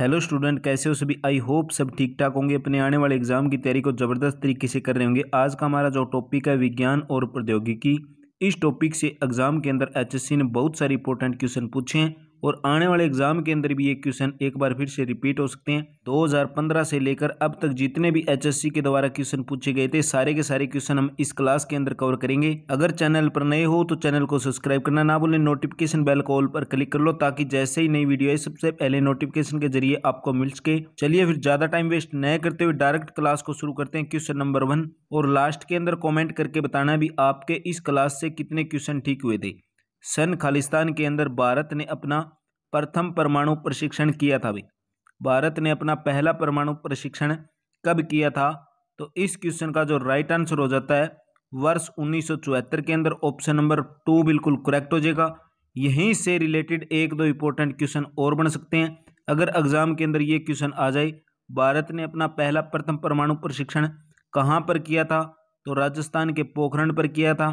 hello student कैसे हो सभी आई होप सब ठीक ठाक होंगे अपने आने वाले एग्जाम की तैयारी को ज़बरदस्त तरीके से कर रहे होंगे आज का हमारा जो टॉपिक है विज्ञान और प्रौद्योगिकी इस टॉपिक से एग्जाम के अंदर एचएससी ने बहुत सारे इंपॉर्टेंट क्वेश्चन पूछे हैं और आने वाले एग्जाम के अंदर भी ये क्वेश्चन एक बार फिर से रिपीट हो सकते हैं 2015 से लेकर अब तक जितने भी एचएससी के द्वारा क्वेश्चन पूछे गए थे सारे के सारे क्वेश्चन हम इस क्लास के अंदर कवर करेंगे अगर चैनल पर नए हो तो चैनल को सब्सक्राइब करना ना भूलें नोटिफिकेशन बेल को ऑल पर क्लिक कर लो ताकि जैसे ही नई वीडियो है सबसे पहले नोटिफिकेशन के जरिए आपको मिल सके चलिए फिर ज्यादा टाइम वेस्ट न करते हुए डायरेक्ट क्लास को शुरू करते हैं क्वेश्चन नंबर वन और लास्ट के अंदर कॉमेंट करके बताना भी आपके इस क्लास से कितने क्वेश्चन ठीक हुए थे सन खालिस्तान के अंदर भारत ने अपना प्रथम परमाणु प्रशिक्षण किया था भी भारत ने अपना पहला परमाणु प्रशिक्षण कब किया था तो इस क्वेश्चन का जो राइट आंसर हो जाता है वर्ष उन्नीस के अंदर ऑप्शन नंबर टू बिल्कुल करेक्ट हो जाएगा यहीं से रिलेटेड एक दो इंपॉर्टेंट क्वेश्चन और बन सकते हैं अगर एग्जाम के अंदर ये क्वेश्चन आ जाए भारत ने अपना पहला प्रथम परमाणु प्रशिक्षण कहाँ पर किया था तो राजस्थान के पोखरण पर किया था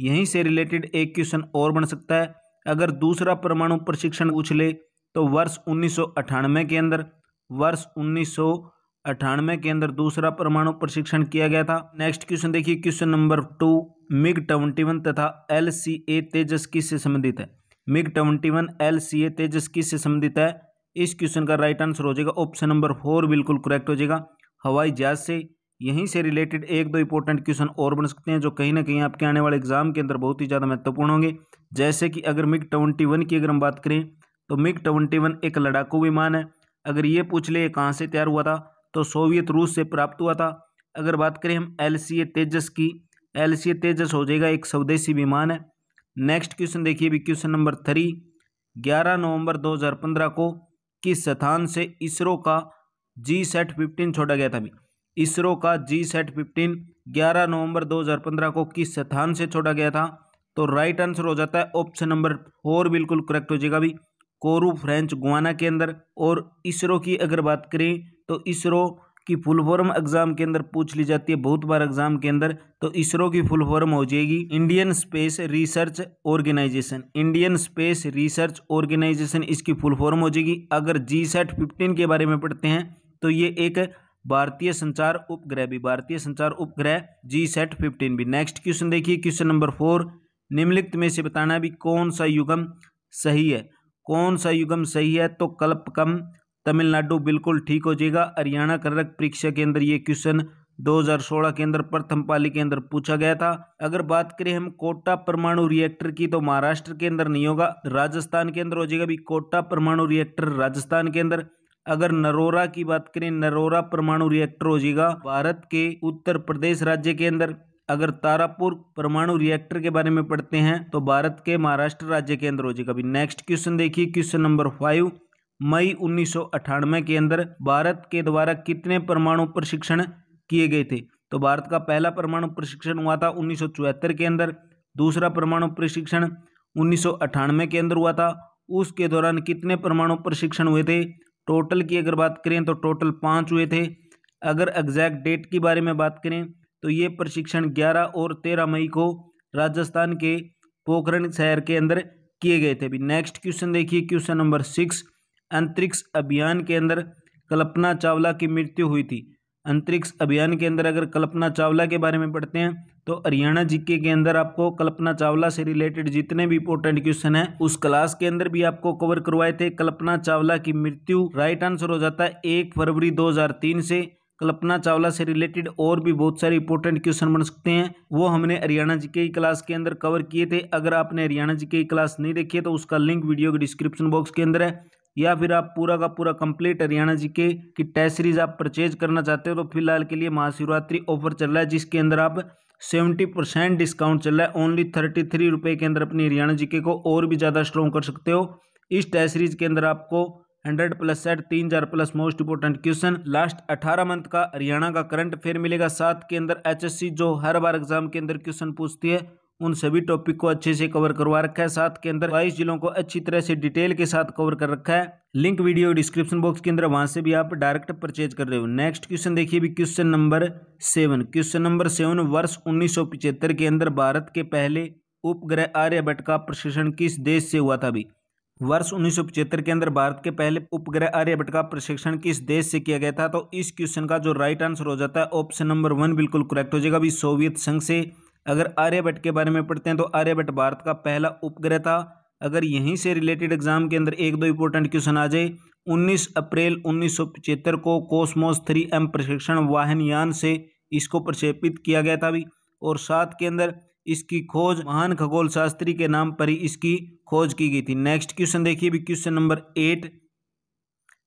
यहीं से रिलेटेड एक क्वेश्चन और बन सकता है अगर दूसरा परमाणु प्रशिक्षण उछले तो वर्ष उन्नीस के अंदर वर्ष उन्नीस के अंदर दूसरा परमाणु प्रशिक्षण किया गया था नेक्स्ट क्वेश्चन देखिए question number two MiG twenty one तथा एल सी ए तेजस किस से संबंधित है MiG twenty one L C A Tejas किस से संबंधित है इस क्वेश्चन का राइट आंसर हो जाएगा ऑप्शन नंबर फोर बिल्कुल करेक्ट हो जाएगा हवाई जहाज से यहीं से रिलेटेड एक दो इंपॉर्टेंट क्वेश्चन और बन सकते हैं जो कहीं ना कहीं आपके आने वाले एग्जाम के अंदर बहुत ही ज़्यादा महत्वपूर्ण होंगे जैसे कि अगर मिग ट्वेंटी वन की अगर हम बात करें तो मिग ट्वेंटी वन एक लड़ाकू विमान है अगर ये पूछ ले कहाँ से तैयार हुआ था तो सोवियत रूस से प्राप्त हुआ था अगर बात करें हम एल सी ए तेजस की एल सी ए तेजस हो जाएगा एक स्वदेशी विमान है नेक्स्ट क्वेश्चन देखिए भी क्वेश्चन नंबर थ्री ग्यारह नवंबर 2015 को किस स्थान से इसरो का जी सेट फिफ्टीन छोड़ा गया था भी इसरो का जी सेट फिफ्टीन ग्यारह नवंबर 2015 को किस स्थान से छोड़ा गया था तो राइट आंसर हो जाता है ऑप्शन नंबर फोर बिल्कुल करेक्ट हो जाएगा भी कोरू फ्रेंच गुआना के अंदर और इसरो की अगर बात करें तो इसरो की फुल फॉर्म एग्जाम के अंदर पूछ ली जाती है बहुत बार एग्जाम के अंदर तो इसरो की फुल फॉर्म हो जाएगी Indian space research organisation Indian space research organisation इसकी फुल फॉर्म हो जाएगी अगर जी सेट फिफ्टीन के बारे में पढ़ते हैं तो ये एक भारतीय संचार उपग्रह भी भारतीय संचार उपग्रह जी सेट फिफ्टीन भी नेक्स्ट क्वेश्चन देखिए क्वेश्चन नंबर फोर निम्नलिखित में से बताना भी कौन सा युगम सही है कौन सा युगम सही है तो कल्पकम तमिलनाडु बिल्कुल ठीक हो जाएगा हरियाणा कर्क परीक्षा के अंदर ये क्वेश्चन 2016 के अंदर प्रथम पाली के अंदर पूछा गया था अगर बात करें हम कोटा परमाणु रिएक्टर की तो महाराष्ट्र के अंदर नहीं होगा राजस्थान के अंदर हो जाएगा भी कोटा परमाणु रिएक्टर राजस्थान के अंदर अगर नरोरा की बात करें नरोरा परमाणु रिएक्टर हो जाएगा भारत के उत्तर प्रदेश राज्य के अंदर अगर तारापुर परमाणु रिएक्टर के बारे में पढ़ते हैं तो भारत के महाराष्ट्र राज्य के अंदर हो जाएगा अभी नेक्स्ट क्वेश्चन देखिए क्वेश्चन नंबर फाइव मई उन्नीस के अंदर भारत के द्वारा कितने परमाणु प्रशिक्षण किए गए थे तो भारत का पहला परमाणु प्रशिक्षण हुआ था उन्नीस के अंदर दूसरा परमाणु प्रशिक्षण उन्नीस के अंदर हुआ था उसके दौरान कितने परमाणु प्रशिक्षण हुए थे टोटल की अगर बात करें तो टोटल पाँच हुए थे अगर एग्जैक्ट डेट के बारे में बात करें तो ये प्रशिक्षण ग्यारह और तेरह मई को राजस्थान के पोखरण शहर के अंदर किए गए थे अभी नेक्स्ट क्वेश्चन देखिए क्वेश्चन नंबर सिक्स अंतरिक्ष अभियान के अंदर कल्पना चावला की मृत्यु हुई थी अंतरिक्ष अभियान के अंदर अगर कल्पना चावला के बारे में पढ़ते हैं तो हरियाणा जीके के अंदर आपको कल्पना चावला से रिलेटेड जितने भी इंपोर्टेंट क्वेश्चन हैं उस क्लास के अंदर भी आपको कवर करवाए थे कल्पना चावला की मृत्यु राइट आंसर हो जाता है एक फरवरी 2003 से कल्पना चावला से रिलेटेड और भी बहुत सारे इंपोर्टेंट क्वेश्चन बन सकते हैं वो हमने हरियाणा जी के क्लास के अंदर कवर किए थे अगर आपने हरियाणा जी के क्लास नहीं देखी है तो उसका लिंक वीडियो के डिस्क्रिप्शन बॉक्स के अंदर है या फिर आप पूरा का पूरा कंप्लीट हरियाणा जी के की टेस्ट सीरीज आप परचेज करना चाहते हो तो फिलहाल के लिए महाशिवरात्रि ऑफर चल रहा है जिसके अंदर आप सेवेंटी परसेंट डिस्काउंट चल रहा है ओनली थर्टी थ्री रुपये के अंदर अपनी हरियाणा जीके को और भी ज़्यादा स्ट्रॉन्ग कर सकते हो इस टेस्ट सीरीज के अंदर आपको हंड्रेड प्लस सेट तीन हजार plus most important question last अठारह मंथ का हरियाणा का करंट अफेयर मिलेगा सात के अंदर एच जो हर बार एग्जाम के अंदर क्वेश्चन पूछती है उन सभी टॉपिक को अच्छे से कवर करवा रखा है साथ के अंदर बाईस जिलों को अच्छी तरह से डिटेल के साथ कवर कर रखा है लिंक वीडियो डिस्क्रिप्शन बॉक्स के अंदर वहां से भी आप डायरेक्ट परचेज कर रहे हो नेक्स्ट क्वेश्चन देखिए भी question number seven question number seven वर्ष उन्नीस के अंदर भारत के पहले उपग्रह आर्यभट्ट का प्रशिक्षण किस देश से हुआ था अभी वर्ष उन्नीस के अंदर भारत के पहले उपग्रह आर्यभट्ट का प्रशिक्षण किस देश से किया गया था तो इस क्वेश्चन का जो राइट आंसर हो जाता है ऑप्शन नंबर वन बिल्कुल करेक्ट हो जाएगा अभी सोवियत संघ से अगर आर्यभट्ट के बारे में पढ़ते हैं तो आर्यभट्ट भारत का पहला उपग्रह था अगर यहीं से रिलेटेड एग्जाम के अंदर एक दो इंपॉर्टेंट क्वेश्चन आ जाए 19 अप्रैल उन्नीस को कोसमोस थ्री एम प्रशिक्षण वाहन यान से इसको प्रक्षेपित किया गया था अभी और सात के अंदर इसकी खोज महान खगोल शास्त्री के नाम पर ही इसकी खोज की गई थी नेक्स्ट क्वेश्चन देखिए भी क्वेश्चन नंबर एट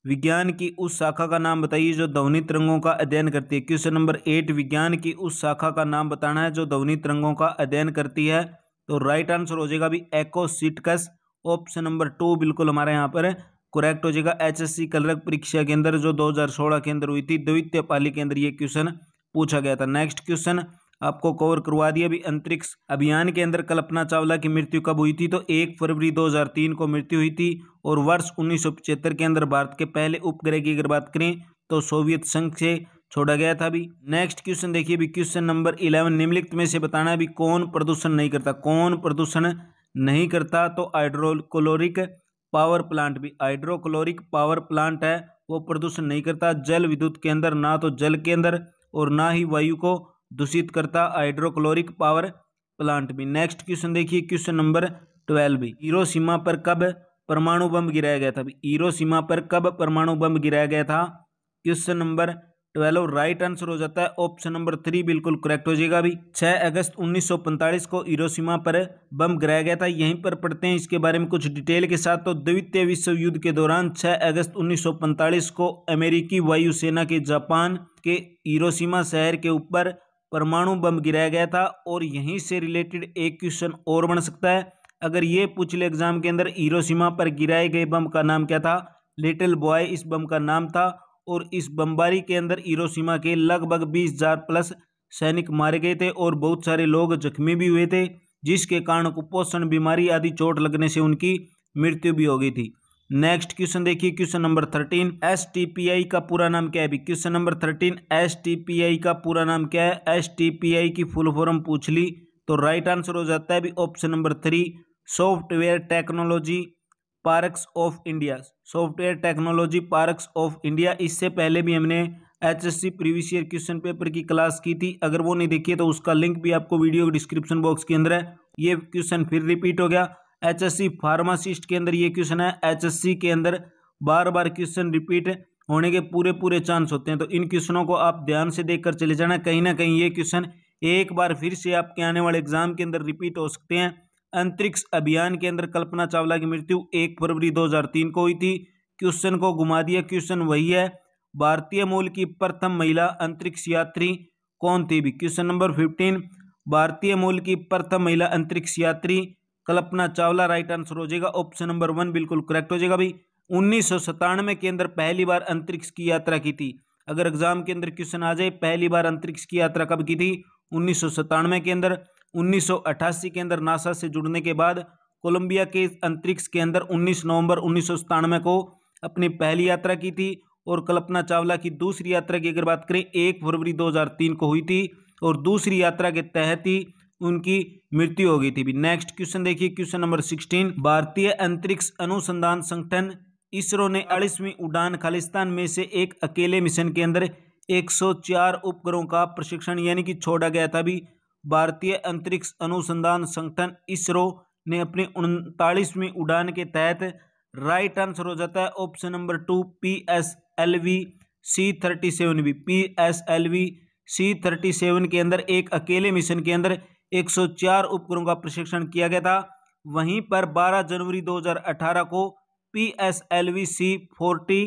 विज्ञान की उस शाखा का नाम बताइए जो ध्वनि तरंगों का अध्ययन करती है क्वेश्चन नंबर एट विज्ञान की उस शाखा का नाम बताना है जो ध्वनि तरंगों का अध्ययन करती है तो राइट आंसर हो जाएगा अभी एकोसिटकस ऑप्शन नंबर टू बिल्कुल हमारे यहाँ पर करेक्ट हो जाएगा एचएससी कलरक परीक्षा के अंदर जो 2016 के अंदर हुई थी द्वितीय पाली के अंदर ये क्वेश्चन पूछा गया था नेक्स्ट क्वेश्चन आपको कवर करवा दिया अभी अंतरिक्ष अभियान के अंदर कल्पना चावला की मृत्यु कब हुई थी तो एक फरवरी 2003 को मृत्यु हुई थी और वर्ष उन्नीस के अंदर भारत के पहले उपग्रह की अगर बात करें तो सोवियत संघ से छोड़ा गया था अभी नेक्स्ट क्वेश्चन देखिए अभी क्वेश्चन नंबर इलेवन निम्नलिखित में से बताना अभी कौन प्रदूषण नहीं करता कौन प्रदूषण नहीं करता तो हाइड्रोक्लोरिक पावर प्लांट भी हाइड्रोक्लोरिक पावर प्लांट है वो प्रदूषण नहीं करता जल विद्युत के अंदर ना तो जल के अंदर और ना ही वायु को दूषित करता हाइड्रोक्लोरिक पावर प्लांट भी नेक्स्ट क्वेश्चन देखिए क्वेश्चन नंबर ट्वेल्व ईरो सीमा पर कब परमाणु बम गिराया गया था ईरो सीमा पर कब परमाणु बम गिराया गया था question number twelve right answer हो जाता है ऑप्शन नंबर थ्री बिल्कुल करेक्ट हो जाएगा अभी छः अगस्त 1945 को हीरोसीमा पर बम गिराया गया था यहीं पर पढ़ते हैं इसके बारे में कुछ डिटेल के साथ तो द्वितीय विश्व युद्ध के दौरान 6 अगस्त 1945 को अमेरिकी वायुसेना के जापान के हीरोसीमा शहर के ऊपर परमाणु बम गिराया गया था और यहीं से रिलेटेड एक क्वेश्चन और बन सकता है अगर ये पूछ ले एग्जाम के अंदर हीरोसीमा पर गिराए गए बम का नाम क्या था लिटिल बॉय इस बम का नाम था और इस बमबारी के अंदर हीरोसीमा के लगभग बीस हजार प्लस सैनिक मारे गए थे और बहुत सारे लोग जख्मी भी हुए थे जिसके कारण कुपोषण बीमारी आदि चोट लगने से उनकी मृत्यु भी हो गई थी नेक्स्ट क्वेश्चन देखिए question number thirteen S T P I का पूरा नाम क्या है question number thirteen S T P I का पूरा नाम क्या है एस टी पी आई की फुल फॉर्म पूछ ली तो राइट आंसर हो जाता है अभी option number three software technology parks of India software technology parks of India इससे पहले भी हमने H S C previous year question paper की क्लास की थी अगर वो नहीं देखिए तो उसका लिंक भी आपको वीडियो डिस्क्रिप्शन बॉक्स के अंदर है ये क्वेश्चन फिर रिपीट हो गया एच एस सी फार्मासिस्ट के अंदर ये क्वेश्चन है एच एस सी के अंदर बार बार क्वेश्चन रिपीट होने के पूरे पूरे चांस होते हैं तो इन क्वेश्चनों को आप ध्यान से देखकर चले जाना कहीं ना कहीं ये क्वेश्चन एक बार फिर से आपके आने वाले एग्जाम के अंदर रिपीट हो सकते हैं अंतरिक्ष अभियान के अंदर कल्पना चावला की मृत्यु एक फरवरी तीन को हुई थी क्वेश्चन को घुमा दिया क्वेश्चन वही है भारतीय मूल की प्रथम महिला अंतरिक्ष यात्री कौन थी भी क्वेश्चन नंबर फिफ्टीन भारतीय मूल की प्रथम महिला अंतरिक्ष यात्री कल्पना चावला राइट आंसर हो जाएगा ऑप्शन नंबर वन बिल्कुल करेक्ट हो जाएगा भाई उन्नीस सौ के अंदर पहली बार अंतरिक्ष की यात्रा की थी अगर एग्जाम के अंदर क्वेश्चन आ जाए पहली बार अंतरिक्ष की यात्रा कब की थी उन्नीस के अंदर उन्नीस के अंदर नासा से जुड़ने के बाद कोलंबिया के अंतरिक्ष के अंदर 19 नवंबर उन्नीस को अपनी पहली यात्रा की थी और कल्पना चावला की दूसरी यात्रा की अगर बात करें एक फरवरी 2003 को हुई थी और दूसरी यात्रा के तहत ही उनकी मृत्यु हो गई थी नेक्स्ट क्वेश्चन देखिए क्वेश्चन नंबर सिक्सटीन भारतीय अंतरिक्ष अनुसंधान संगठन इसरो ने अड़ीसवीं उड़ान खालिस्तान में से एक अकेले मिशन के अंदर 104 उपग्रहों का प्रशिक्षण यानी कि छोड़ा गया था भी भारतीय अंतरिक्ष अनुसंधान संगठन इसरो ने अपनी उनतालीसवीं उड़ान के तहत राइट आंसर हो जाता है option number two P S L V C thirty seven भी P S L V C thirty seven के अंदर एक अकेले मिशन के अंदर 104 उपकरणों का प्रशिक्षण किया गया था वहीं पर 12 जनवरी 2018 को P S L V C forty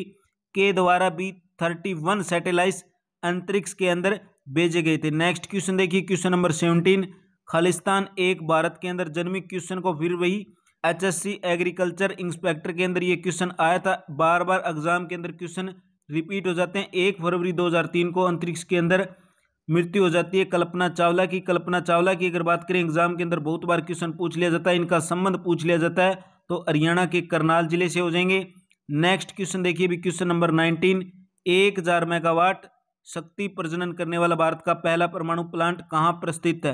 के द्वारा भी थर्टी वन सैटेलाइट अंतरिक्ष के अंदर भेजे गए थे नेक्स्ट क्वेश्चन देखिए क्वेश्चन नंबर सेवनटीन खालिस्तान एक भारत के अंदर जन्मी क्वेश्चन को फिर वही एचएससी एग्रीकल्चर इंस्पेक्टर के अंदर ये क्वेश्चन आया था बार बार एग्जाम के अंदर क्वेश्चन रिपीट हो जाते हैं एक फरवरी 2003 को अंतरिक्ष के अंदर मृत्यु हो जाती है कल्पना चावला की कल्पना चावला की अगर बात करें एग्जाम के अंदर बहुत बार क्वेश्चन पूछ लिया जाता है इनका संबंध पूछ लिया जाता है तो हरियाणा के करनाल जिले से हो जाएंगे नेक्स्ट क्वेश्चन देखिए भी क्वेश्चन नंबर नाइनटीन एक हजार मेगावाट शक्ति प्रजनन करने वाला भारत का पहला परमाणु प्लांट कहाँ पर स्थित है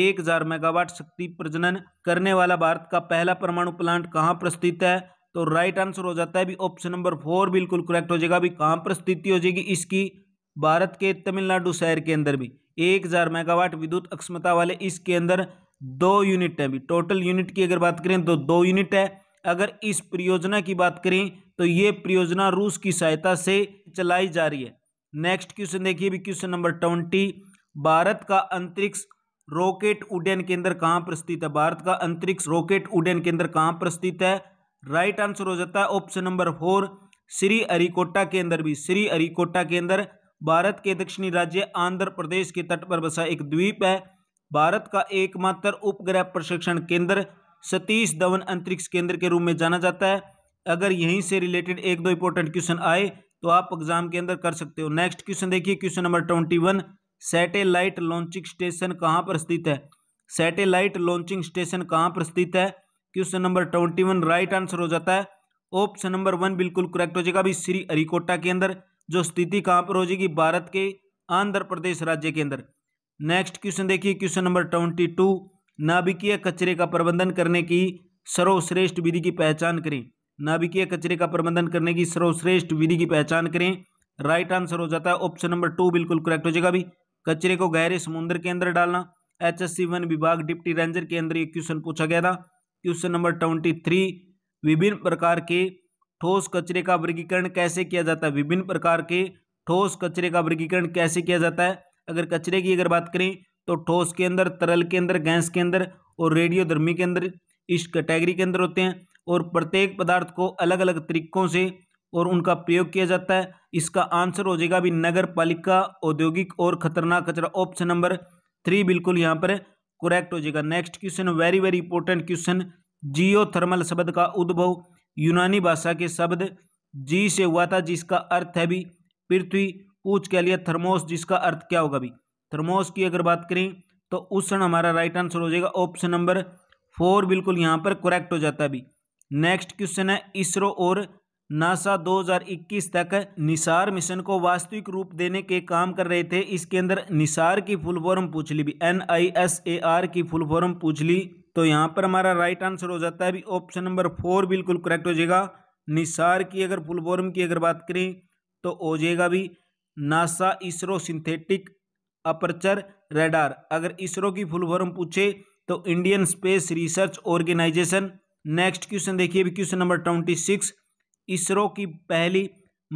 एक हजार मेगावाट शक्ति प्रजनन करने वाला भारत का पहला परमाणु प्लांट कहाँ पर स्थित है तो राइट आंसर हो जाता है भी ऑप्शन नंबर फोर बिल्कुल करेक्ट हो जाएगा अभी कहाँ पर स्थिति हो जाएगी इसकी भारत के तमिलनाडु शहर के अंदर भी एक हज़ार मेगावाट विद्युत अक्षमता वाले इसके अंदर दो यूनिट हैं भी टोटल यूनिट की अगर बात करें तो दो यूनिट है अगर इस परियोजना की बात करें तो ये परियोजना रूस की सहायता से चलाई जा रही है नेक्स्ट क्वेश्चन देखिए भी क्वेश्चन नंबर ट्वेंटी भारत का अंतरिक्ष रॉकेट उड्डयन केंद्र कहाँ पर स्थित है भारत का अंतरिक्ष रॉकेट उड्डयन केंद्र कहाँ पर स्थित है राइट आंसर हो जाता है option number four Sriharikota के अंदर भी श्री अरिकोटा के अंदर भारत के दक्षिणी राज्य आंध्र प्रदेश के तट पर बसा एक द्वीप है भारत का एकमात्र उपग्रह प्रशिक्षण केंद्र सतीश धवन अंतरिक्ष केंद्र के रूप में जाना जाता है अगर यहीं से रिलेटेड एक दो इंपॉर्टेंट क्वेश्चन आए तो आप एग्जाम के अंदर कर सकते हो नेक्स्ट क्वेश्चन देखिए question number twenty one satellite launching station कहाँ पर स्थित है सैटेलाइट लॉन्चिंग स्टेशन कहाँ पर स्थित है question number twenty one right answer हो जाता है ऑप्शन नंबर वन बिल्कुल करेक्ट हो जाएगा अभी श्री हरिकोटा के अंदर जो स्थिति कहाँ पर हो जाएगी भारत के आंध्र प्रदेश राज्य के अंदर नेक्स्ट क्वेश्चन देखिए क्वेश्चन नंबर ट्वेंटी टू नाभिकीय कचरे का प्रबंधन करने की सर्वश्रेष्ठ विधि की पहचान करें नाभिकीय कचरे का प्रबंधन करने की सर्वश्रेष्ठ विधि की पहचान करें राइट आंसर हो जाता है ऑप्शन नंबर टू बिल्कुल करेक्ट हो जाएगा अभी कचरे को गहरे समुद्र के अंदर डालना सी वन विभाग डिप्टी रेंजर के अंदर ये क्वेश्चन पूछा गया था क्वेश्चन नंबर ट्वेंटी थ्री विभिन्न प्रकार के ठोस कचरे का वर्गीकरण कैसे किया जाता है विभिन्न प्रकार के ठोस कचरे का वर्गीकरण कैसे किया जाता है अगर कचरे की अगर बात करें तो ठोस के अंदर तरल के अंदर गैस के अंदर और रेडियोधर्मी के अंदर इस कैटेगरी के अंदर होते हैं और प्रत्येक पदार्थ को अलग अलग तरीकों से और उनका प्रयोग किया जाता है इसका आंसर हो जाएगा अभी नगर पालिका औद्योगिक और खतरनाक कचरा ऑप्शन नंबर थ्री बिल्कुल यहाँ पर करेक्ट हो जाएगा next question very very important question geothermal शब्द का उद्भव यूनानी भाषा के शब्द जी से हुआ था जिसका अर्थ है भी पृथ्वी पूछ के लिया थर्मोस जिसका अर्थ क्या होगा भी थर्मोस की अगर बात करें तो उष्ण हमारा राइट आंसर हो जाएगा ऑप्शन नंबर फोर बिल्कुल यहाँ पर करेक्ट हो जाता है भी नेक्स्ट क्वेश्चन है इसरो और नासा 2021 तक निसार मिशन को वास्तविक रूप देने के काम कर रहे थे इसके अंदर निसार की फुल फॉर्म पूछ ली भी N I S A R की फुल फॉर्म पूछ ली तो यहाँ पर हमारा राइट आंसर हो जाता है अभी ऑप्शन नंबर फोर बिल्कुल करेक्ट हो जाएगा निसार की अगर फुलबोरम की अगर बात करें तो हो जाएगा भी NASA ISRO synthetic aperture radar अगर इसरो की फुलबोरम पूछे तो Indian space research organisation next question देखिए question number twenty six ISRO की पहली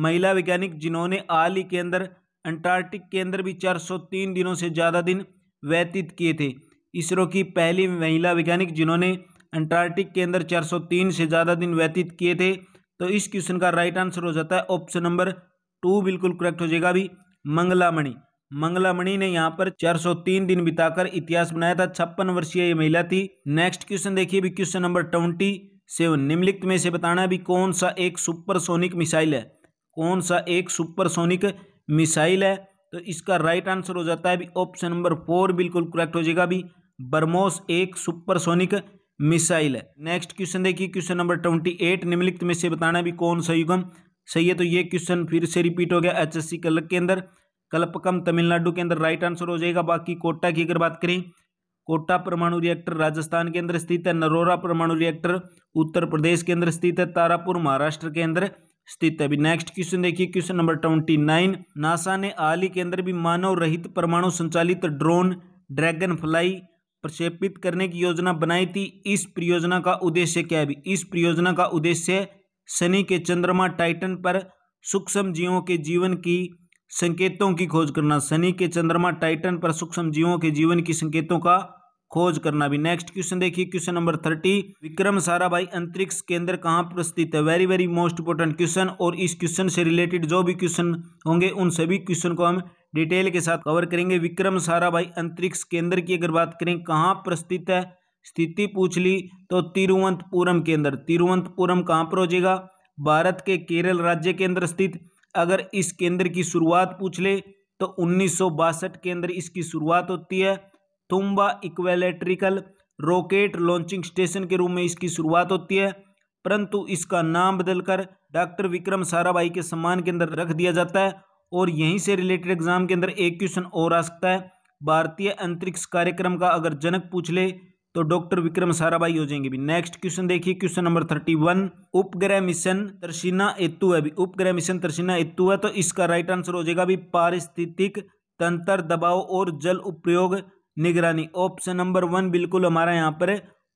महिला वैज्ञानिक जिन्होंने हाल ही के अंदर अंटार्कटिक के अंदर भी तीन दिनों से ज़्यादा दिन व्यतीत किए थे इसरो की पहली महिला वैज्ञानिक जिन्होंने अंटार्कटिक के अंदर 403 से ज़्यादा दिन व्यतीत किए थे तो इस क्वेश्चन का राइट आंसर हो जाता है ऑप्शन नंबर टू बिल्कुल करेक्ट हो जाएगा अभी मंगलामणि मंगलामणि ने यहाँ पर 403 दिन बिताकर इतिहास बनाया था छप्पन वर्षीय ये महिला थी नेक्स्ट क्वेश्चन देखिए अभी क्वेश्चन नंबर ट्वेंटी सेवन निम्नलिखित में से बताना अभी कौन सा एक सुपरसोनिक मिसाइल है कौन सा एक सुपरसोनिक मिसाइल है तो इसका राइट आंसर हो जाता है ऑप्शन नंबर फोर बिल्कुल करेक्ट हो जाएगा अभी बर्मोस एक सुपरसोनिक मिसाइल है नेक्स्ट क्वेश्चन देखिए क्वेश्चन नंबर ट्वेंटी एट निम्नलिखित में से बताना भी कौन सा युगम सही है तो ये क्वेश्चन फिर से रिपीट हो गया एच एस के अंदर कल्पकम तमिलनाडु के अंदर राइट आंसर हो जाएगा बाकी कोटा की अगर बात करें कोटा परमाणु रिएक्टर राजस्थान के अंदर स्थित है नरोरा परमाणु रिएक्टर उत्तर प्रदेश के अंदर स्थित है तारापुर महाराष्ट्र के अंदर स्थित है अभी नेक्स्ट क्वेश्चन देखिए question number twenty nine NASA ने हाल ही के अंदर भी मानव रहित परमाणु संचालित ड्रोन ड्रैगन फ्लाई प्रक्षेपित करने की योजना बनाई थी इस परियोजना का उद्देश्य क्या है इस परियोजना का उद्देश्य शनि के चंद्रमा टाइटन पर सूक्ष्म जीवों के जीवन की संकेतों की खोज करना शनि के चंद्रमा टाइटन पर सूक्ष्म जीवों के जीवन की संकेतों का खोज करना भी नेक्स्ट क्वेश्चन देखिए question number thirty Vikram Sarabhai अंतरिक्ष केंद्र कहाँ पर स्थित है very very most important question और इस क्वेश्चन से रिलेटेड जो भी क्वेश्चन होंगे उन सभी क्वेश्चन को हम डिटेल के साथ कवर करेंगे विक्रम साराभाई अंतरिक्ष केंद्र की अगर बात करें कहाँ पर स्थित है स्थिति पूछ ली तो तिरुवंतपुरम के अंदर तिरुवंतपुरम कहाँ पर हो जाएगा भारत के केरल राज्य के अंदर स्थित अगर इस केंद्र की शुरुआत पूछ ले तो उन्नीस के अंदर इसकी शुरुआत होती है Thumba equatorial rocket launching station के रूप में इसकी शुरुआत होती है परंतु इसका नाम बदलकर डॉक्टर विक्रम साराभाई के सम्मान के अंदर रख दिया जाता है और यहीं से रिलेटेड एग्जाम के अंदर एक क्वेश्चन और आ सकता है भारतीय अंतरिक्ष कार्यक्रम का अगर जनक पूछ ले तो डॉक्टर विक्रम साराभाई हो जाएंगे भी नेक्स्ट क्वेश्चन देखिए क्वेश्चन नंबर थर्टी वन उपग्रह मिशन तरसीना एतु है भी उपग्रह मिशन तरसीना एतु है तो इसका राइट आंसर हो जाएगा भी पारिस्थितिक तंत्र दबाव और जल उपयोग निगरानी ऑप्शन नंबर वन बिल्कुल हमारा यहाँ पर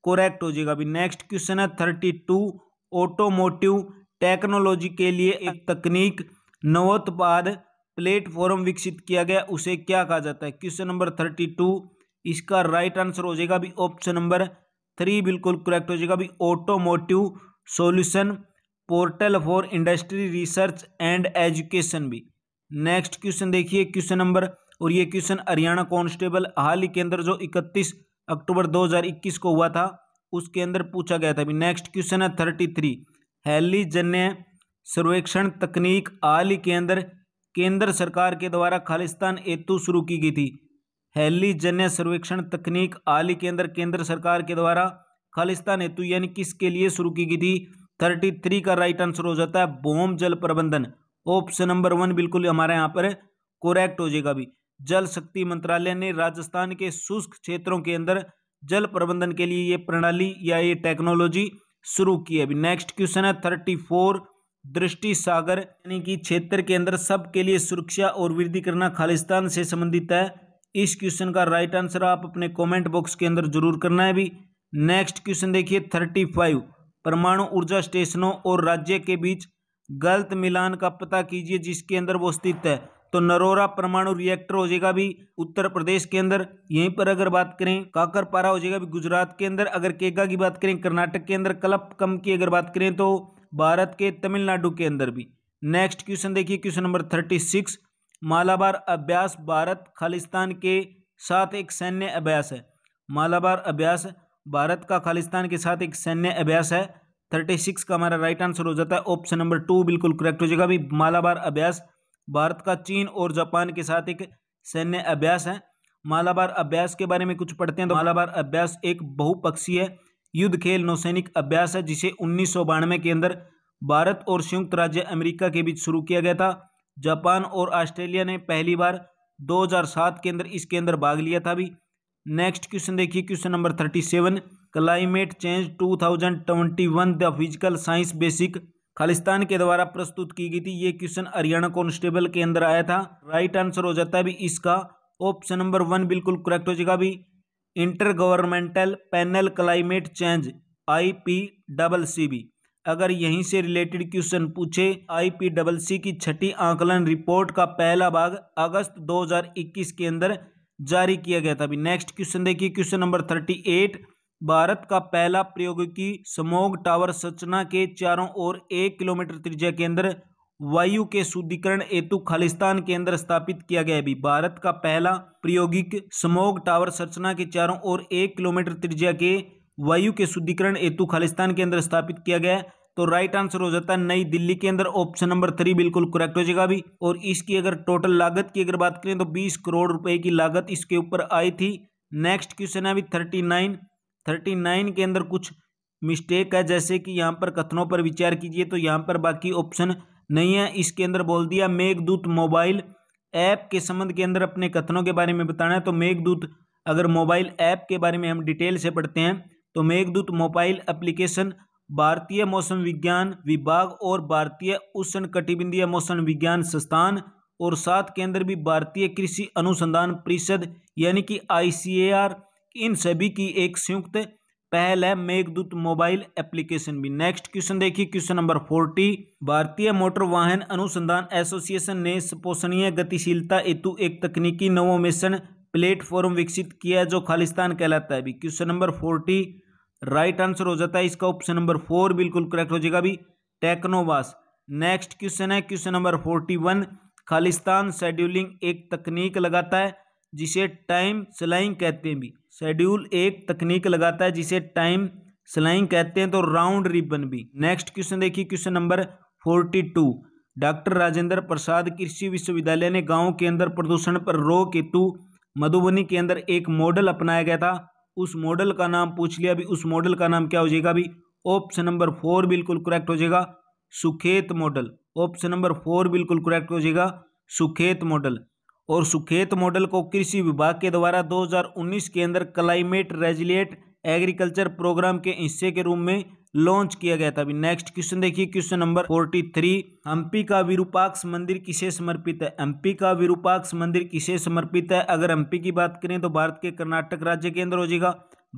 करेक्ट हो जाएगा अभी नेक्स्ट क्वेश्चन है थर्टी टू ऑटोमोटिव टेक्नोलॉजी के लिए एक तकनीक नवोत्पाद प्लेटफॉर्म विकसित किया गया उसे क्या कहा जाता है क्वेश्चन नंबर थर्टी टू इसका राइट आंसर हो जाएगा अभी ऑप्शन नंबर थ्री बिल्कुल करेक्ट हो जाएगा अभी automotive solution portal for industry research and education भी नेक्स्ट क्वेश्चन देखिए क्वेश्चन नंबर और ये क्वेश्चन हरियाणा कांस्टेबल हाल ही के अंदर जो 31 अक्टूबर 2021 को हुआ था उसके अंदर पूछा गया था अभी नेक्स्ट क्वेश्चन है थर्टी थ्री हैली जन्य सर्वेक्षण तकनीक हाल ही के अंदर केंद्र सरकार के द्वारा खालिस्तान हेतु शुरू की गई थी हैली जन्य सर्वेक्षण तकनीक हाल ही के अंदर केंद्र सरकार के द्वारा खालिस्तान हेतु यानी किसके लिए शुरू की गई थी थर्टी थ्री का राइट आंसर हो जाता है बोम जल प्रबंधन ऑप्शन नंबर वन बिल्कुल हमारे यहाँ पर करेक्ट हो जाएगा अभी जल शक्ति मंत्रालय ने राजस्थान के शुष्क क्षेत्रों के अंदर जल प्रबंधन के लिए ये प्रणाली या ये टेक्नोलॉजी शुरू की है अभी नेक्स्ट क्वेश्चन है थर्टी फोर दृष्टि सागर यानी कि क्षेत्र के अंदर सब के लिए सुरक्षा और वृद्धि करना खालिस्तान से संबंधित है इस क्वेश्चन का राइट आंसर आप अपने कमेंट बॉक्स के अंदर जरूर करना है अभी नेक्स्ट क्वेश्चन देखिए थर्टी फाइव परमाणु ऊर्जा स्टेशनों और राज्य के बीच गलत मिलान का पता कीजिए जिसके अंदर वो स्थित है तो नरोरा परमाणु रिएक्टर हो जाएगा भी उत्तर प्रदेश के अंदर यहीं पर अगर बात करें काकरपारा हो जाएगा भी गुजरात के अंदर अगर केगा की बात करें कर्नाटक के अंदर कलप कम की अगर बात करें तो भारत के तमिलनाडु के अंदर भी नेक्स्ट क्वेश्चन देखिए question number thirty six Malabar अभ्यास भारत खालिस्तान के साथ एक सैन्य अभ्यास है मालाबार अभ्यास भारत का खालिस्तान के साथ एक सैन्य अभ्यास है थर्टी सिक्स का हमारा राइट आंसर हो जाता है ऑप्शन नंबर टू बिल्कुल करेक्ट हो जाएगा अभी मालाबार अभ्यास भारत का चीन और जापान के साथ एक सैन्य अभ्यास है मालाबार अभ्यास के बारे में कुछ पढ़ते हैं तो मालाबार अभ्यास एक बहुपक्षीय युद्ध खेल नौसैनिक अभ्यास है जिसे उन्नीस के अंदर भारत और संयुक्त राज्य अमेरिका के बीच शुरू किया गया था जापान और ऑस्ट्रेलिया ने पहली बार 2007 के अंदर इसके अंदर भाग लिया था भी नेक्स्ट क्वेश्चन देखिए question number thirty seven climate change two thousand twenty one the physical science basic खालिस्तान के द्वारा प्रस्तुत की गई थी ये क्वेश्चन हरियाणा कॉन्स्टेबल के अंदर आया था राइट आंसर हो जाता है अभी इसका ऑप्शन नंबर वन बिल्कुल करेक्ट हो जाएगा अभी intergovernmental panel climate change I P double C बी अगर यहीं से रिलेटेड क्वेश्चन पूछे आई पी डबल सी की छठी आंकलन रिपोर्ट का पहला भाग अगस्त 2021 के अंदर जारी किया गया था अभी नेक्स्ट क्वेश्चन देखिए question number thirty eight Bharat का पहला प्रौद्योगिकी समोग टावर सचना के चारों ओर एक किलोमीटर त्रिज्या के अंदर वायु के शुद्धिकरण हेतु खालिस्तान के अंदर स्थापित किया गया भी भारत का पहला प्रयोगिक समोग टावर सचना के चारों ओर एक किलोमीटर त्रिज्या के वायु के शुद्धिकरण हेतु खालिस्तान के अंदर स्थापित किया गया तो राइट आंसर हो जाता है नई दिल्ली के अंदर ऑप्शन नंबर थ्री बिल्कुल करेक्ट हो जाएगा अभी और इसकी अगर टोटल लागत की अगर बात करें तो बीस करोड़ रुपए की लागत इसके ऊपर आई थी नेक्स्ट क्वेश्चन है अभी थर्टी नाइन थर्टी नाइन के अंदर कुछ मिस्टेक है जैसे कि यहाँ पर कथनों पर विचार कीजिए तो यहाँ पर बाकी ऑप्शन नहीं है इसके अंदर बोल दिया मेघदूत मोबाइल ऐप के संबंध के अंदर अपने कथनों के बारे में बताना है तो मेघदूत अगर मोबाइल ऐप के बारे में हम डिटेल से पढ़ते हैं तो मेघदूत मोबाइल एप्लीकेशन भारतीय मौसम विज्ञान विभाग और भारतीय उष्ण कटिबंधीय मौसम विज्ञान संस्थान और साथ के अंदर भी भारतीय कृषि अनुसंधान परिषद यानी कि आईसीएआर इन सभी की एक संयुक्त पहल है मेघदूत मोबाइल एप्लीकेशन भी नेक्स्ट क्वेश्चन देखिए क्वेश्चन नंबर फोर्टी भारतीय मोटर वाहन अनुसंधान एसोसिएशन ने सुपोषणीय गतिशीलता हेतु एक तकनीकी नवोमेशन प्लेटफॉर्म विकसित किया जो खालिस्तान कहलाता है अभी question number forty right answer हो जाता है इसका ऑप्शन नंबर फोर बिल्कुल करेक्ट हो जाएगा अभी टेक्नोवास नेक्स्ट क्वेश्चन है क्वेश्चन नंबर फोर्टी वन खालिस्तान शेड्यूलिंग एक तकनीक लगाता है जिसे टाइम स्लाइंग कहते हैं भी शेड्यूल एक तकनीक लगाता है जिसे टाइम स्लाइंग कहते हैं तो राउंड रिबन भी नेक्स्ट क्वेश्चन देखिए question number forty two doctor Rajendra Prasad कृषि विश्वविद्यालय ने गाँव के अंदर प्रदूषण पर रोक हेतु मधुबनी के अंदर एक मॉडल अपनाया गया था उस मॉडल का नाम पूछ लिया अभी उस मॉडल का नाम क्या हो जाएगा अभी ऑप्शन नंबर फोर बिल्कुल करेक्ट हो जाएगा Sukhet model option number four बिल्कुल करेक्ट हो जाएगा सुखेत मॉडल और सुखेत मॉडल को कृषि विभाग के द्वारा 2019 के अंदर क्लाइमेट रेजिलिएट एग्रीकल्चर प्रोग्राम के हिस्से के रूप में लॉन्च किया गया था अभी नेक्स्ट क्वेश्चन देखिए question number forty three Hampi का विरूपाक्ष मंदिर किसे समर्पित है हम्पी का विरूपाक्ष मंदिर किसे समर्पित है अगर हम्पी की बात करें तो भारत के कर्नाटक राज्य के अंदर हो जाएगा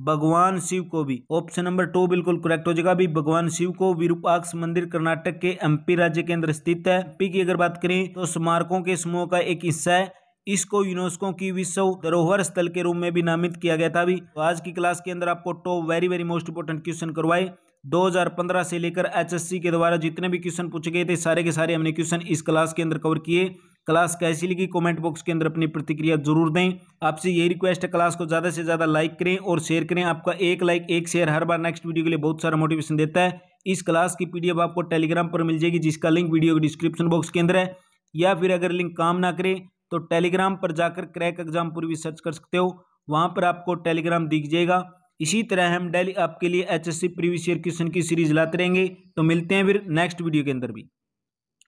भगवान शिव को भी ऑप्शन नंबर टू बिल्कुल करेक्ट हो जाएगा अभी भगवान शिव को विरूपाक्ष मंदिर कर्नाटक के एमपी राज्य के अंदर स्थित है एमपी की अगर बात करें तो स्मारकों के समूह का एक हिस्सा है इसको यूनेस्को की विश्व धरोहर स्थल के रूप में भी नामित किया गया था अभी तो आज की क्लास के अंदर आपको top very very most important question करवाए 2015 से लेकर एचएससी के द्वारा जितने भी क्वेश्चन पूछे गए थे सारे के सारे हमने क्वेश्चन इस क्लास के अंदर कवर किए क्लास कैसी लगी कमेंट बॉक्स के अंदर अपनी प्रतिक्रिया जरूर दें आपसे यही रिक्वेस्ट है क्लास को ज़्यादा से ज़्यादा लाइक करें और शेयर करें आपका एक लाइक एक शेयर हर बार नेक्स्ट वीडियो के लिए बहुत सारा मोटिवेशन देता है इस क्लास की पीडीएफ आपको टेलीग्राम पर मिल जाएगी जिसका लिंक वीडियो के डिस्क्रिप्शन बॉक्स के अंदर है या फिर अगर लिंक काम ना करें तो टेलीग्राम पर जाकर क्रैक एग्जाम पूर्वी सर्च कर सकते हो वहाँ पर आपको टेलीग्राम दिख जाएगा इसी तरह हम डेली आपके लिए एचएससी प्रीवियस ईयर क्वेश्चन की सीरीज लाते रहेंगे तो मिलते हैं फिर नेक्स्ट वीडियो के अंदर भी